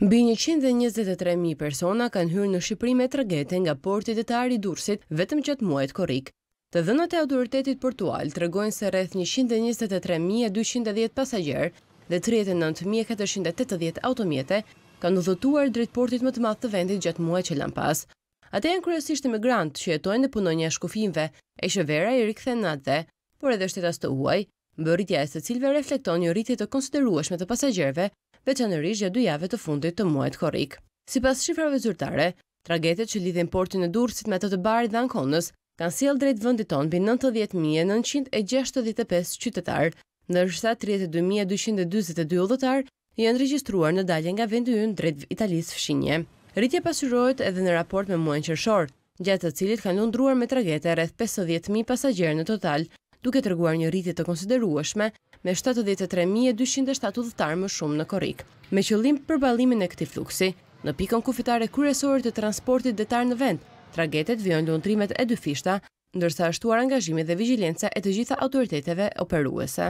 Bi 123.000 persona kanë hyrë në Shqipëri me tragete nga portit e tari dursit vetëm gjatë të muajt korik. Të dhënët e autoritetit portual të regojnë se rreth 123.210 pasajer dhe 39.480 automjete kanë në dhëtuar dritë portit më të matë të vendit gjatë muajt që lanë pas. Ate janë kërësisht me grantë që jetojnë në punojnja shkufimve, e shëvera i rikëthe në atë dhe, por edhe shtetas të uaj, bëritja e së cilve reflekton një rritit të konsideruashme të pasajerve, veçanërisht gjatë dy javëve të fundit të muajit korrik. Sipas shifrave zyrtare, tragetet që lidhin portin e Durrësit me ato të Barit dhe Ankonës kanë sjell drejt vendit ton mbi 90965 qytetar, ndërsa 32242 udhëtar janë regjistruar në dalje nga vendi ynë drejt Italisë fshinje. Rritje pasyrojt edhe në raport me muajin qershor, gjatë të cilit kanë lundruar me tragete rreth 50000 pasagerë në total, duke treguar një rritje të konsiderueshme me 73.270 më shumë në korik. Me qëllim përbalimin e këti fluksi, në pikën kufitare kryesore të transportit detar në vend, tragetet vjojnë lëndrimet e dyfishta, ndërsa ështuar angazhimi dhe vigilenca e të gjitha autoriteteve operuese.